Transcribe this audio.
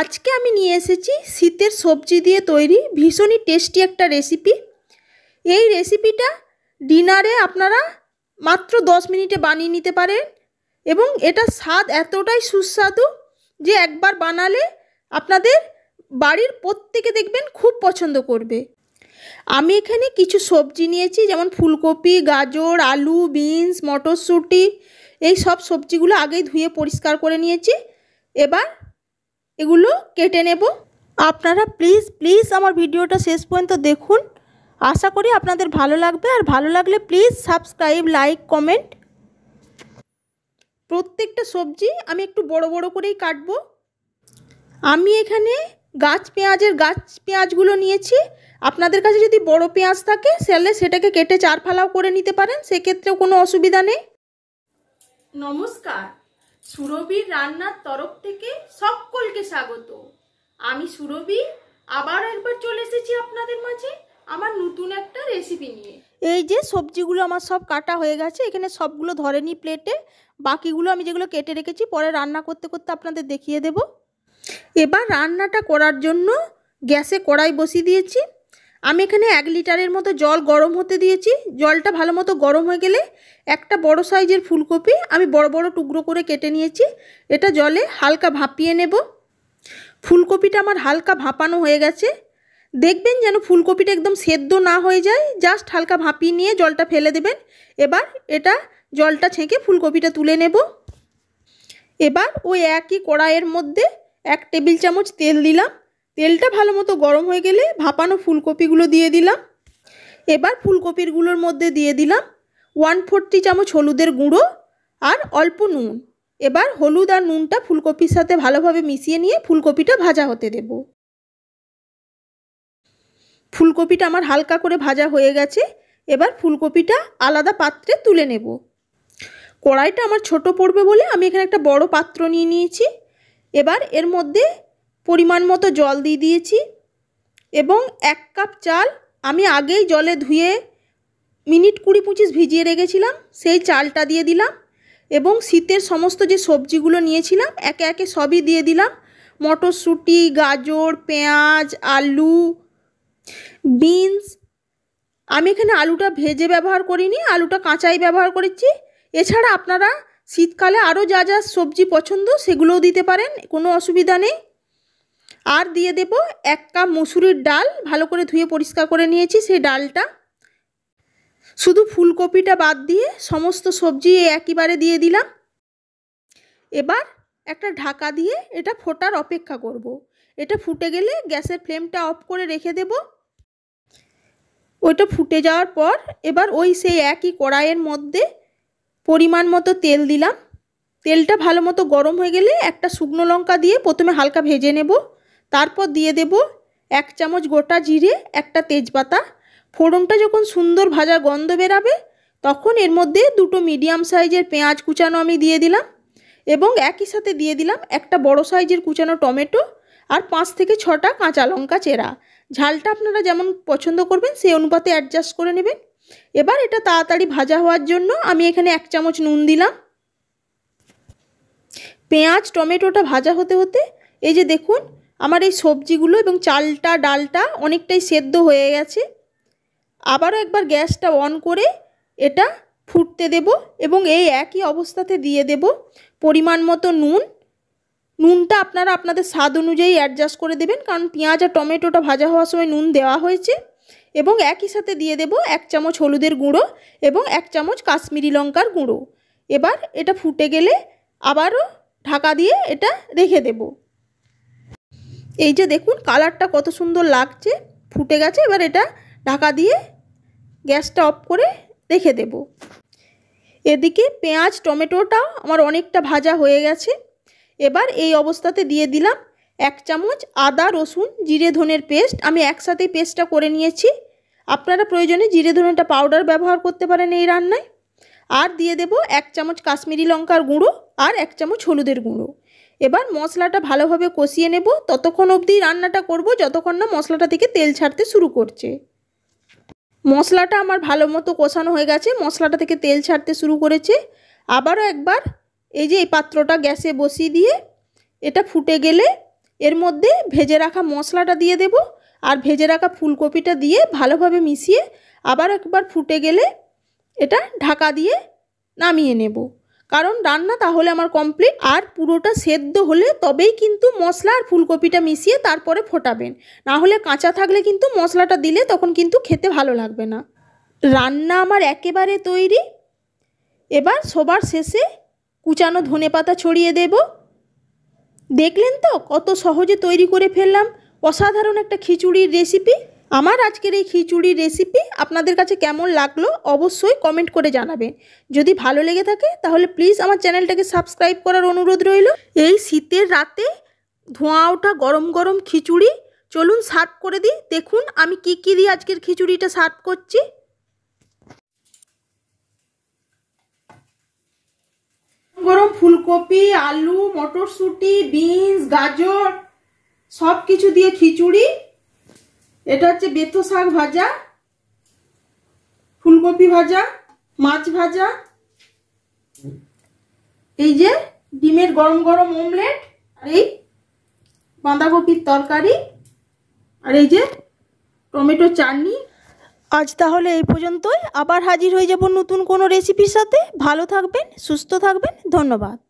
আজকে আমি নিয়ে এসেছি শীতের সবজি দিয়ে তৈরি ভীষণই টেস্টি একটা রেসিপি এই রেসিপিটা ডিনারে আপনারা মাত্র দশ মিনিটে বানিয়ে নিতে পারেন এবং এটা স্বাদ এতটাই সুস্বাদু যে একবার বানালে আপনাদের বাড়ির প্রত্যেকে দেখবেন খুব পছন্দ করবে আমি এখানে কিছু সবজি নিয়েছি যেমন ফুলকপি গাজর আলু বিনস মটরশুঁটি এই সব সবজিগুলো আগেই ধুয়ে পরিষ্কার করে নিয়েছি এবার এগুলো কেটে নেব আপনারা প্লিজ প্লিজ আমার ভিডিওটা শেষ পর্যন্ত দেখুন আশা করি আপনাদের ভালো লাগবে আর ভালো লাগলে প্লিজ সাবস্ক্রাইব লাইক কমেন্ট প্রত্যেকটা সবজি আমি একটু বড় বড় করেই কাটব আমি এখানে গাছ পেঁয়াজের গাছ পেঁয়াজগুলো নিয়েছি আপনাদের কাছে যদি বড় পেঁয়াজ থাকে সেলে সেটাকে কেটে চার ফালাও করে নিতে পারেন সেক্ষেত্রেও কোনো অসুবিধা নেই নমস্কার সুরবির রান্নার তরফ থেকে সকলকে স্বাগত আমি সুরবি আবার একবার চলে এসেছি আপনাদের মাঝে আমার নতুন একটা রেসিপি নিয়ে এই যে সবজিগুলো আমার সব কাটা হয়ে গেছে এখানে সবগুলো ধরেনি প্লেটে বাকিগুলো আমি যেগুলো কেটে রেখেছি পরে রান্না করতে করতে আপনাদের দেখিয়ে দেব এবার রান্নাটা করার জন্য গ্যাসে কড়াই বসিয়ে দিয়েছি আমি এখানে এক লিটারের মতো জল গরম হতে দিয়েছি জলটা ভালো মতো গরম হয়ে গেলে একটা বড় সাইজের ফুলকপি আমি বড় বড় টুকরো করে কেটে নিয়েছি এটা জলে হালকা ভাপিয়ে নেব ফুলকপিটা আমার হালকা ভাপানো হয়ে গেছে দেখবেন যেন ফুলকপিটা একদম সেদ্ধ না হয়ে যায় জাস্ট হালকা ভাপিয়ে নিয়ে জলটা ফেলে দেবেন এবার এটা জলটা ছেঁকে ফুলকপিটা তুলে নেব এবার ওই একই কড়াইয়ের মধ্যে এক টেবিল চামচ তেল দিলাম তেলটা ভালো মতো গরম হয়ে গেলে ভাপানো ফুলকপিগুলো দিয়ে দিলাম এবার ফুলকপিরগুলোর মধ্যে দিয়ে দিলাম ওয়ান ফোরটি চামচ হলুদের গুঁড়ো আর অল্প নুন এবার হলুদ আর নুনটা ফুলকপির সাথে ভালোভাবে মিশিয়ে নিয়ে ফুলকপিটা ভাজা হতে দেব ফুলকপিটা আমার হালকা করে ভাজা হয়ে গেছে এবার ফুলকপিটা আলাদা পাত্রে তুলে নেব কড়াইটা আমার ছোট পড়বে বলে আমি এখানে একটা বড় পাত্র নিয়ে নিয়েছি এবার এর মধ্যে পরিমাণ মতো জল দিয়ে দিয়েছি এবং এক কাপ চাল আমি আগেই জলে ধুয়ে মিনিট কুড়ি পঁচিশ ভিজিয়ে রেখেছিলাম সেই চালটা দিয়ে দিলাম এবং শীতের সমস্ত যে সবজিগুলো নিয়েছিলাম একে একে সবই দিয়ে দিলাম মটরশুঁটি গাজর পেঁয়াজ আলু বিনস আমি এখানে আলুটা ভেজে ব্যবহার করিনি আলুটা কাঁচাই ব্যবহার করেছি এছাড়া আপনারা শীতকালে আরও যা যা সবজি পছন্দ সেগুলোও দিতে পারেন কোনো অসুবিধা নেই আর দিয়ে দেব এক কাপ মসুরির ডাল ভালো করে ধুয়ে পরিষ্কার করে নিয়েছি সেই ডালটা শুধু ফুলকপিটা বাদ দিয়ে সমস্ত সবজি একইবারে দিয়ে দিলাম এবার একটা ঢাকা দিয়ে এটা ফোটার অপেক্ষা করব। এটা ফুটে গেলে গ্যাসের ফ্লেমটা অফ করে রেখে দেব ওইটা ফুটে যাওয়ার পর এবার ওই সেই একই কড়াইয়ের মধ্যে পরিমাণ মতো তেল দিলাম তেলটা ভালো মতো গরম হয়ে গেলে একটা শুকনো লঙ্কা দিয়ে প্রথমে হালকা ভেজে নেব তারপর দিয়ে দেব এক চামচ গোটা জিরে একটা তেজপাতা ফোড়নটা যখন সুন্দর ভাজা গন্ধ বেরাবে তখন এর মধ্যে দুটো মিডিয়াম সাইজের পেঁয়াজ কুচানো আমি দিয়ে দিলাম এবং একই সাথে দিয়ে দিলাম একটা বড় সাইজের কুচানো টমেটো আর পাঁচ থেকে ছটা কাঁচা লঙ্কা চেরা ঝালটা আপনারা যেমন পছন্দ করবেন সেই অনুপাতে অ্যাডজাস্ট করে নেবেন এবার এটা তাড়াতাড়ি ভাজা হওয়ার জন্য আমি এখানে এক চামচ নুন দিলাম পেঁয়াজ টমেটোটা ভাজা হতে হতে এই যে দেখুন আমার এই সবজিগুলো এবং চালটা ডালটা অনেকটাই সেদ্ধ হয়ে গেছে আবারও একবার গ্যাসটা অন করে এটা ফুটতে দেব এবং এই একই অবস্থাতে দিয়ে দেব পরিমাণ মতো নুন নুনটা আপনারা আপনাদের স্বাদ অনুযায়ী অ্যাডজাস্ট করে দেবেন কারণ পেঁয়াজ আর টমেটোটা ভাজা হওয়ার সময় নুন দেওয়া হয়েছে এবং একই সাথে দিয়ে দেব এক চামচ হলুদের গুঁড়ো এবং এক চামচ কাশ্মীরি লঙ্কার গুঁড়ো এবার এটা ফুটে গেলে আবারও ঢাকা দিয়ে এটা রেখে দেবো এই যে দেখুন কালারটা কত সুন্দর লাগছে ফুটে গেছে এবার এটা ঢাকা দিয়ে গ্যাসটা অফ করে রেখে দেব এদিকে পেঁয়াজ টমেটোটা আমার অনেকটা ভাজা হয়ে গেছে এবার এই অবস্থাতে দিয়ে দিলাম এক চামচ আদা রসুন জিরে ধনের পেস্ট আমি একসাথেই পেস্টটা করে নিয়েছি আপনারা প্রয়োজনে জিরে ধনেটা পাউডার ব্যবহার করতে পারেন এই রান্নায় আর দিয়ে দেব এক চামচ কাশ্মীরি লঙ্কার গুঁড়ো আর এক চামচ হলুদের গুঁড়ো এবার মশলাটা ভালোভাবে কষিয়ে নেব ততক্ষণ অবধি রান্নাটা করব যতক্ষণ না মশলাটা থেকে তেল ছাড়তে শুরু করছে মশলাটা আমার ভালো মতো কষানো হয়ে গেছে মশলাটা থেকে তেল ছাড়তে শুরু করেছে আবারও একবার এই যে এই পাত্রটা গ্যাসে বসিয়ে দিয়ে এটা ফুটে গেলে এর মধ্যে ভেজে রাখা মশলাটা দিয়ে দেব আর ভেজে রাখা ফুলকপিটা দিয়ে ভালোভাবে মিশিয়ে আবার একবার ফুটে গেলে এটা ঢাকা দিয়ে নামিয়ে নেব কারণ রান্না তাহলে আমার কমপ্লিট আর পুরোটা সেদ্ধ হলে তবেই কিন্তু মশলা আর ফুলকপিটা মিশিয়ে তারপরে ফোটাবেন না হলে কাঁচা থাকলে কিন্তু মশলাটা দিলে তখন কিন্তু খেতে ভালো লাগবে না রান্না আমার একেবারে তৈরি এবার সবার শেষে কুচানো ধনে পাতা ছড়িয়ে দেব দেখলেন তো কত সহজে তৈরি করে ফেললাম অসাধারণ একটা খিচুড়ির রেসিপি আমার আজকের এই খিচুড়ি রেসিপি আপনাদের কাছে কেমন লাগলো অবশ্যই কমেন্ট করে জানাবেন যদি ভালো লেগে থাকে তাহলে প্লিজ আমার চ্যানেলটাকে সাবস্ক্রাইব করার অনুরোধ রইল এই শীতের রাতে ধোঁয়া ওঠা গরম গরম খিচুড়ি চলুন সার্ভ করে দিই দেখুন আমি কি কি দিয়ে আজকের খিচুড়িটা সার্ভ করছি গরম ফুলকপি আলু মটরশুঁটি বিনস গাজর সব কিছু দিয়ে খিচুড়ি এটা হচ্ছে বেথ শাক ভাজা ফুলকপি ভাজা মাছ ভাজা এই যে ডিমের গরম গরম অমলেট আর এই বাঁধাকপির তরকারি আর এই যে টমেটো চাটনি আজ তাহলে এই পর্যন্তই আবার হাজির হয়ে যাব নতুন কোনো রেসিপির সাথে ভালো থাকবেন সুস্থ থাকবেন ধন্যবাদ